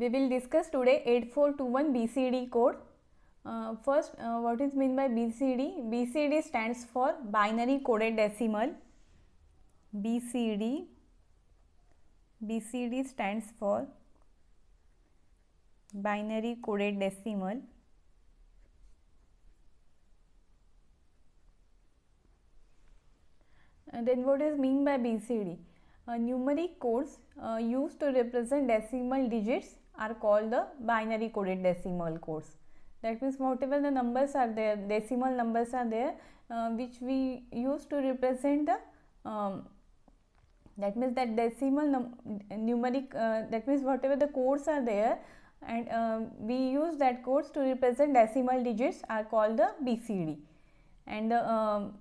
We will discuss today 8421 BCD code. Uh, first, uh, what is meant by BCD? BCD stands for binary coded decimal. BCD BCD stands for binary coded decimal. And then what is mean by BCD? Uh, numeric codes uh, used to represent decimal digits are called the binary coded decimal codes that means whatever the numbers are there decimal numbers are there uh, which we use to represent the um, that means that decimal numeric uh, that means whatever the codes are there and uh, we use that codes to represent decimal digits are called the bcd and the, um,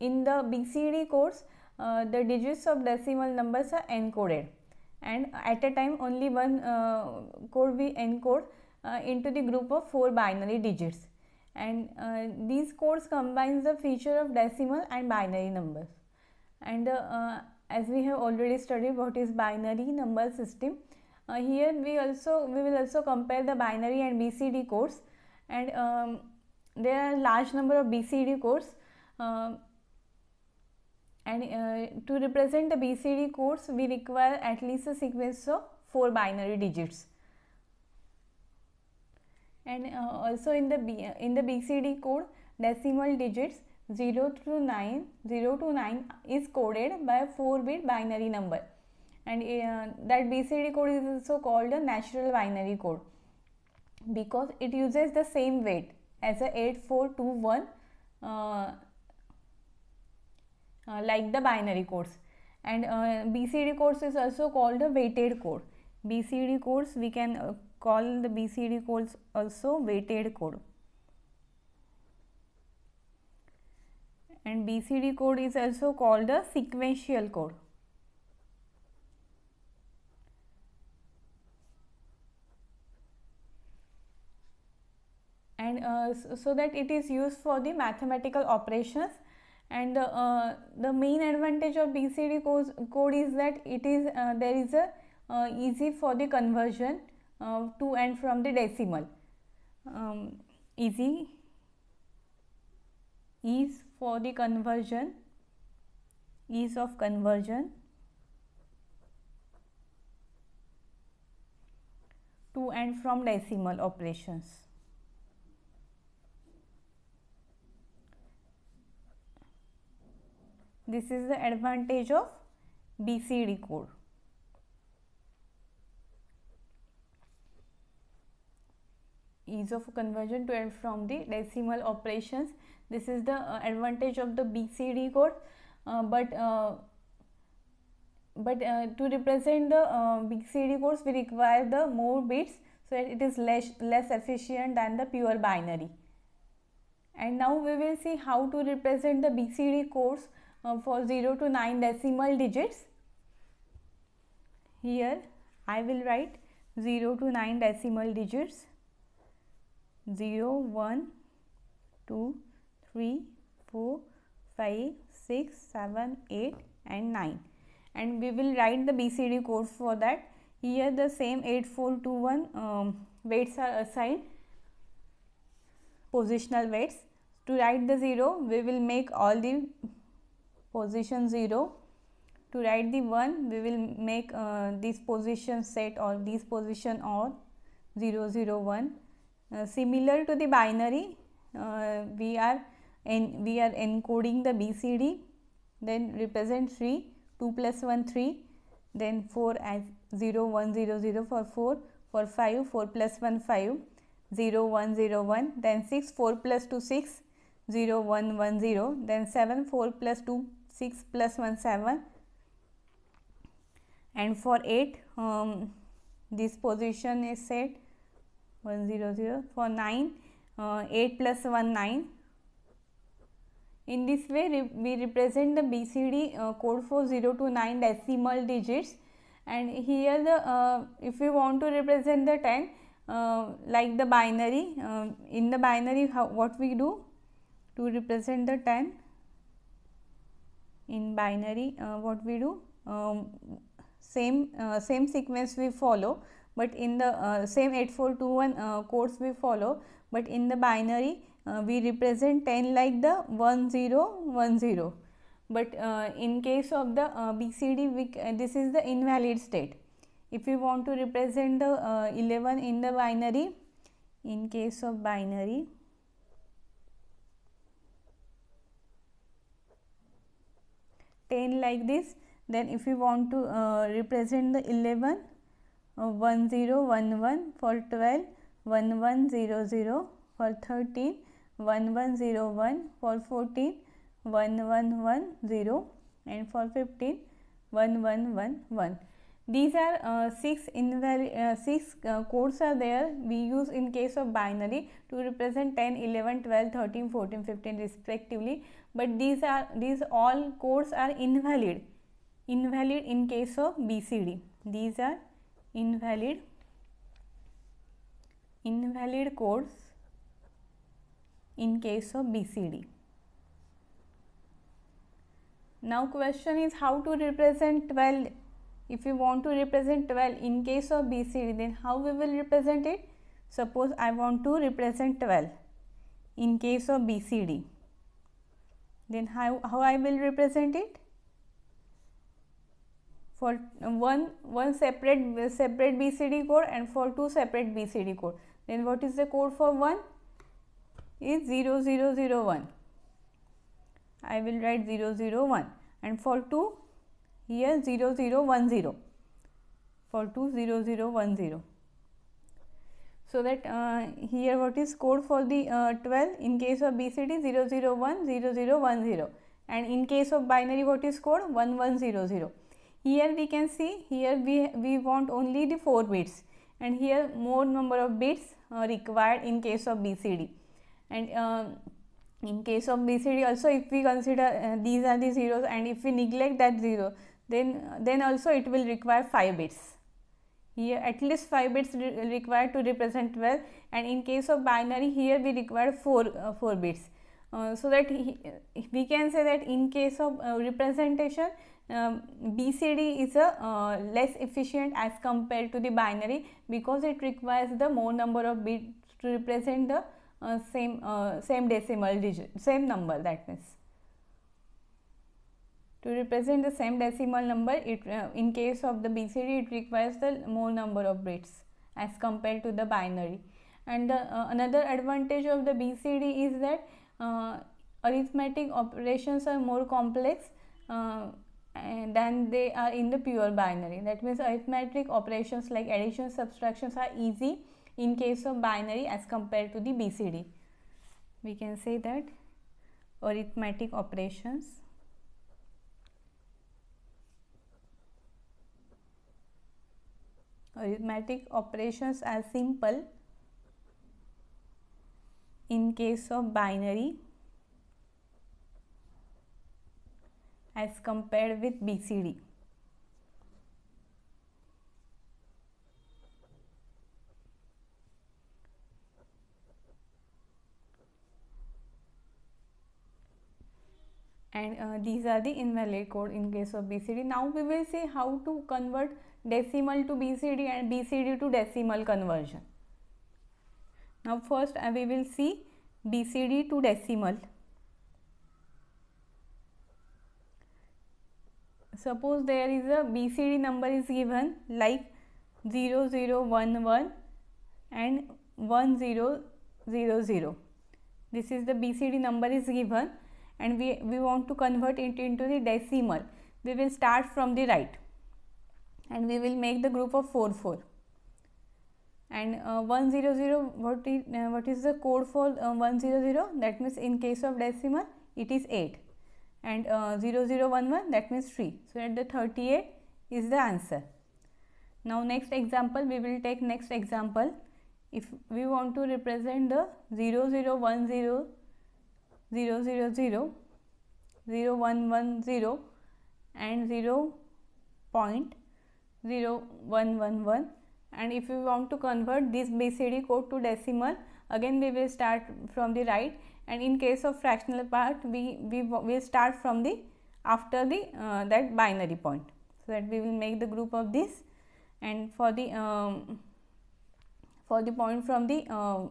in the bcd codes uh, the digits of decimal numbers are encoded and at a time only one uh, code we encode uh, into the group of four binary digits and uh, these codes combines the feature of decimal and binary numbers and as we have already studied what is binary number system uh, here we also we will also compare the binary and bcd codes and um, there are large number of bcd codes uh, and uh, to represent the BCD codes we require at least a sequence of 4 binary digits and uh, also in the B, in the BCD code decimal digits 0 through 9 0 to 9 is coded by a 4 bit binary number and uh, that BCD code is also called a natural binary code because it uses the same weight as a 8421 uh, uh, like the binary codes and uh, BCD codes is also called the weighted code. BCD codes we can uh, call the BCD codes also weighted code. and BCD code is also called the sequential code. And uh, so that it is used for the mathematical operations and the, uh, the main advantage of BCD code, code is that it is uh, there is a uh, easy for the conversion uh, to and from the decimal um, easy is for the conversion ease of conversion to and from decimal operations This is the advantage of BCD code. ease of conversion to and from the decimal operations. This is the uh, advantage of the BCD code, uh, but uh, but uh, to represent the uh, BCD codes, we require the more bits so that it is less less efficient than the pure binary. And now we will see how to represent the BCD codes uh, for 0 to 9 decimal digits here I will write 0 to 9 decimal digits 0 1 2 3 4 5 6 7 8 and 9 and we will write the BCD code for that here the same 8421 um, weights are assigned positional weights to write the 0 we will make all the position 0 to write the 1 we will make uh, this position set or this position or 0 0 1 uh, similar to the binary uh, we are we are encoding the bcd then represent 3 2 plus 1 3 then 4 as 0 1 0 0 for 4 for 5 4 plus 1 5 0 1 0 1 then 6 4 plus 2 6 0 1 1 0 then 7 4 plus 2 6 plus 1 7 and for 8 um, this position is set 1 0 0 for 9 uh, 8 plus 1 9 in this way we represent the BCD uh, code for 0 to 9 decimal digits and here the uh, if we want to represent the 10 uh, like the binary uh, in the binary how, what we do to represent the 10 in binary uh, what we do um, same uh, same sequence we follow but in the uh, same 8421 uh, codes we follow but in the binary uh, we represent 10 like the 1010 but uh, in case of the bcd we, this is the invalid state if we want to represent the 11 in the binary in case of binary 10 like this then if you want to uh, represent the 11 uh, 1011 for 12 1100 for 13 1101 for 14 1110 and for 15 1111 these are uh, six invalid uh, six uh, codes are there we use in case of binary to represent 10, 11, 12, 13, 14, 15 respectively. But these are these all codes are invalid, invalid in case of BCD. These are invalid, invalid codes in case of BCD. Now question is how to represent 12 if you want to represent 12 in case of BCD then how we will represent it? Suppose I want to represent 12 in case of BCD then how, how I will represent it? For one, one separate, separate BCD code and for two separate BCD code then what is the code for one? is 0001. I will write 001 and for 2 here 0010 for 20010 so that uh, here what is code for the uh, 12 in case of BCD 001 and in case of binary what is code 1100 here we can see here we we want only the 4 bits and here more number of bits uh, required in case of BCD and uh, in case of BCD also if we consider uh, these are the zeros and if we neglect that zero then then also it will require 5 bits here at least 5 bits re required to represent well and in case of binary here we require 4 uh, 4 bits uh, so that he, we can say that in case of uh, representation um, BCD is a uh, less efficient as compared to the binary because it requires the more number of bits to represent the uh, same uh, same decimal digit same number that means to represent the same decimal number, it, uh, in case of the BCD, it requires the more number of bits as compared to the binary. And the, uh, another advantage of the BCD is that uh, arithmetic operations are more complex uh, than they are in the pure binary. That means arithmetic operations like addition, subtractions are easy in case of binary as compared to the BCD. We can say that arithmetic operations arithmetic operations are simple in case of binary as compared with BCD. and uh, these are the invalid code in case of BCD. Now we will see how to convert decimal to BCD and BCD to decimal conversion. Now first uh, we will see BCD to decimal. Suppose there is a BCD number is given like 0011 and 1000. This is the BCD number is given and we, we want to convert it into the decimal. We will start from the right and we will make the group of 4 4 and uh, 100 what, uh, what is the code for uh, 100 that means in case of decimal it is 8 and uh, 0011 that means 3 so at the 38 is the answer now next example we will take next example if we want to represent the 00100 000 0110 and 0 point 0, 1, 1, 1 and if we want to convert this BCD code to decimal again we will start from the right and in case of fractional part we, we will start from the after the uh, that binary point. So, that we will make the group of this and for the um, for the point from the uh,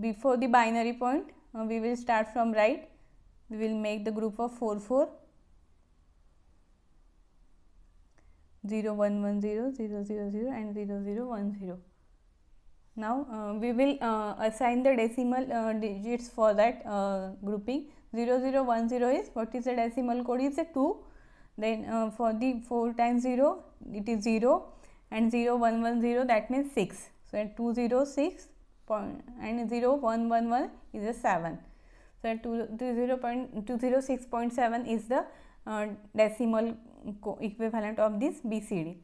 before the binary point uh, we will start from right we will make the group of 4 4 0 1 1 0 0 0 0 and 0 0 1 0 now uh, we will uh, assign the decimal uh, digits for that uh, grouping 0010 is what is the decimal code is a 2 then uh, for the 4 times 0 it is 0 and 0110 that means 6 so 206 and 0111 is a 7 so 2, 20.206.7 is the uh, decimal equivalent of this BCD.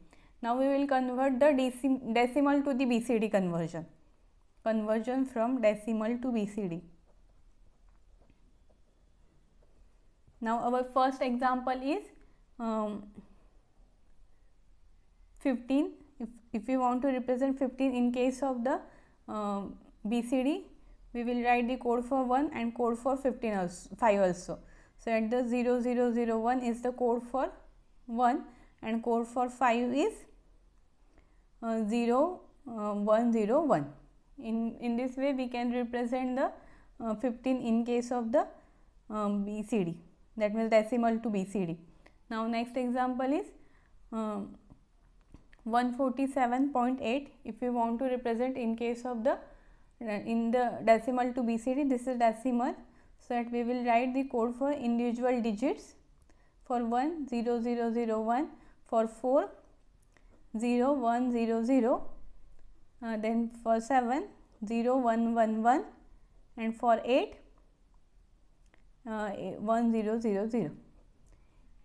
Now we will convert the decimal to the BCD conversion. Conversion from decimal to BCD. Now our first example is um, 15. If, if we want to represent 15 in case of the uh, um, BCD, we will write the code for 1 and code for 15 also, 5 also. So at the 0001 is the code for 1 and code for 5 is uh, 0, 0101. Uh, in, in this way we can represent the uh, 15 in case of the um, BCD that means decimal to BCD. Now next example is um, 147.8 if we want to represent in case of the uh, in the decimal to BCD this is decimal so that we will write the code for individual digits for 1 0 0 0 1 for 4 0 1 0 0 uh, then for 7 0 1 1 1 and for 8 uh, 1 0 0 0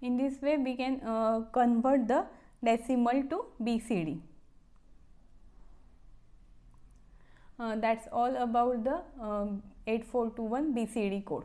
in this way we can uh, convert the decimal to BCD uh, that's all about the um, 8421 BCD code.